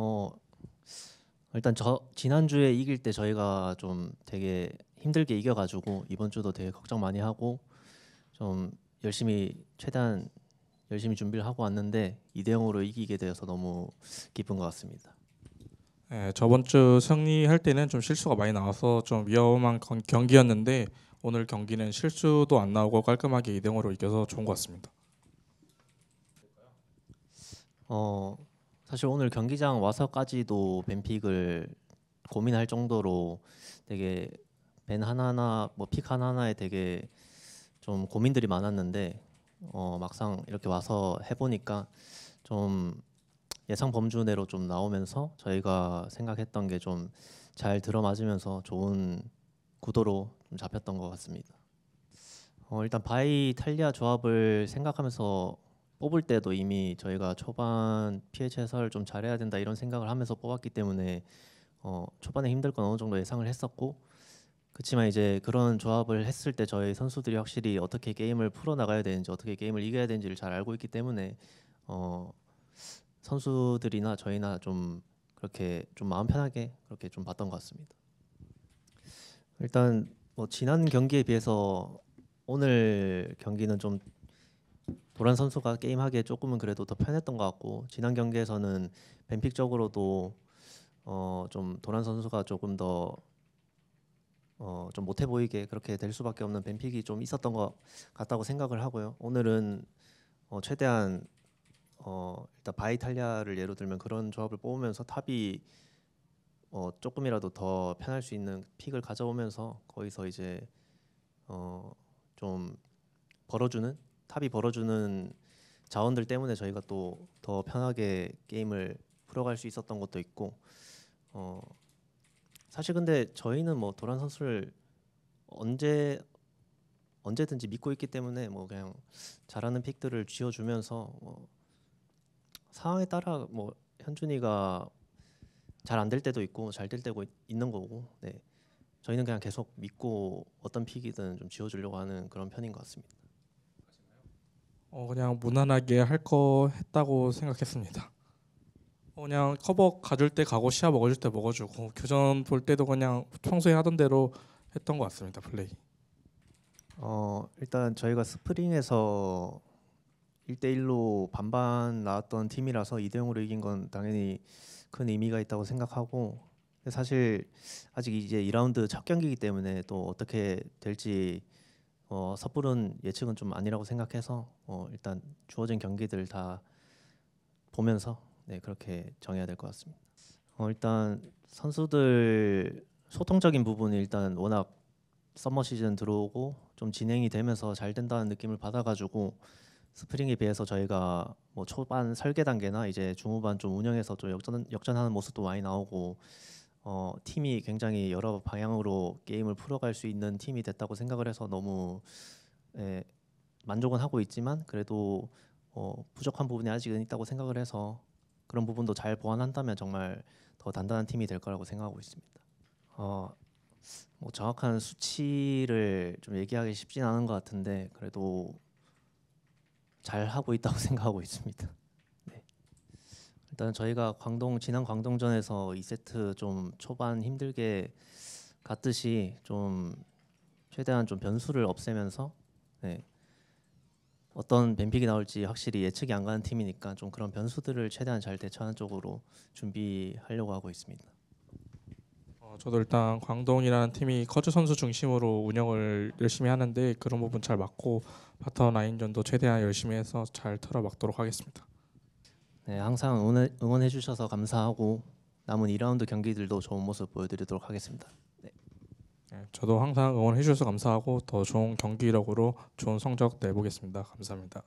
어 일단 저 지난주에 이길 때 저희가 좀 되게 힘들게 이겨가지고 이번 주도 되게 걱정 많이 하고 좀 열심히 최대한 열심히 준비를 하고 왔는데 이대 0으로 이기게 되어서 너무 기쁜 것 같습니다. 네, 저번 주 승리할 때는 좀 실수가 많이 나와서 좀 위험한 경기였는데 오늘 경기는 실수도 안 나오고 깔끔하게 이대 0으로 이겨서 좋은 것 같습니다. 어 사실 오늘 경기장 와서까지도 벤픽을 고민할 정도로 되게 벤하나나뭐 픽하나나에 뭐 되게 좀 고민들이 많았는데 어 막상 이렇게 와서 해보니까 좀 예상 범주 내로 좀 나오면서 저희가 생각했던 게 좀 잘 들어맞으면서 좋은 구도로 좀 잡혔던 것 같습니다. 어 일단 바이 탈리아 조합을 생각하면서 뽑을 때도 이미 저희가 초반 pH 해설 좀 잘해야 된다 이런 생각을 하면서 뽑았기 때문에 어, 초반에 힘들 건 어느 정도 예상을 했었고 그렇지만 이제 그런 조합을 했을 때 저희 선수들이 확실히 어떻게 게임을 풀어 나가야 되는지 어떻게 게임을 이겨야 되는지를 잘 알고 있기 때문에 어, 선수들이나 저희나 좀 그렇게 좀 마음 편하게 그렇게 좀 봤던 것 같습니다. 일단 뭐 지난 경기에 비해서 오늘 경기는 좀 도란 선수가 게임하기에 조금은 그래도 더 편했던 것 같고 지난 경기에서는 벤픽적으로도 어, 좀 도란 선수가 조금 더 어, 좀 못해 보이게 그렇게 될 수밖에 없는 벤픽이 좀 있었던 것 같다고 생각을 하고요. 오늘은 어, 최대한 어, 일단 바이탈리아를 예로 들면 그런 조합을 뽑으면서 탑이 어, 조금이라도 더 편할 수 있는 픽을 가져오면서 거기서 이제 어, 좀 벌어주는 탑이 벌어주는 자원들 때문에 저희가 또 더 편하게 게임을 풀어갈 수 있었던 것도 있고 어 사실 근데 저희는 뭐 도란 선수를 언제 언제든지 믿고 있기 때문에 뭐 그냥 잘하는 픽들을 쥐어주면서 뭐 상황에 따라 뭐 현준이가 잘 안될 때도 있고 잘 될때도 있는 거고 네 저희는 그냥 계속 믿고 어떤 픽이든 좀 쥐어주려고 하는 그런 편인 것 같습니다. 어, 그냥 무난하게 할 거 했다고 생각했습니다. 어, 그냥 커버 가줄 때 가고 시야 먹어줄 때 먹어주고 교전 볼 때도 그냥 평소에 하던 대로 했던 것 같습니다 플레이. 어 일단 저희가 스프링에서 1대1로 반반 나왔던 팀이라서 2대0으로 이긴 건 당연히 큰 의미가 있다고 생각하고 사실 아직 이제 2라운드 첫 경기이기 때문에 또 어떻게 될지 어, 섣부른 예측은 좀 아니라고 생각해서 어, 일단 주어진 경기들 다 보면서 네, 그렇게 정해야 될 것 같습니다. 어, 일단 선수들 소통적인 부분이 일단 워낙 서머 시즌 들어오고 좀 진행이 되면서 잘 된다는 느낌을 받아가지고 스프링에 비해서 저희가 뭐 초반 설계 단계나 이제 중후반 좀 운영해서 좀 역전 역전하는 모습도 많이 나오고 어, 팀이 굉장히 여러 방향으로 게임을 풀어갈 수 있는 팀이 됐다고 생각을 해서 너무 예, 만족은 하고 있지만 그래도 어, 부족한 부분이 아직은 있다고 생각을 해서 그런 부분도 잘 보완한다면 정말 더 단단한 팀이 될 거라고 생각하고 있습니다. 어, 뭐 정확한 수치를 좀 얘기하기 쉽진 않은 것 같은데 그래도 잘 하고 있다고 생각하고 있습니다. 일단 저희가 광동 지난 광동전에서 2세트 좀 초반 힘들게 갔듯이 좀 최대한 좀 변수를 없애면서 네. 어떤 뱀픽이 나올지 확실히 예측이 안 가는 팀이니까 좀 그런 변수들을 최대한 잘 대처하는 쪽으로 준비하려고 하고 있습니다. 어, 저도 일단 광동이라는 팀이 커즈 선수 중심으로 운영을 열심히 하는데 그런 부분 잘 맞고 바터 라인전도 최대한 열심히 해서 잘 털어 막도록 하겠습니다. 네, 항상 응원해 주셔서 감사하고 남은 2라운드 경기들도 좋은 모습 보여드리도록 하겠습니다. 네. 네. 저도 항상 응원해 주셔서 감사하고 더 좋은 경기력으로 좋은 성적 내보겠습니다. 감사합니다.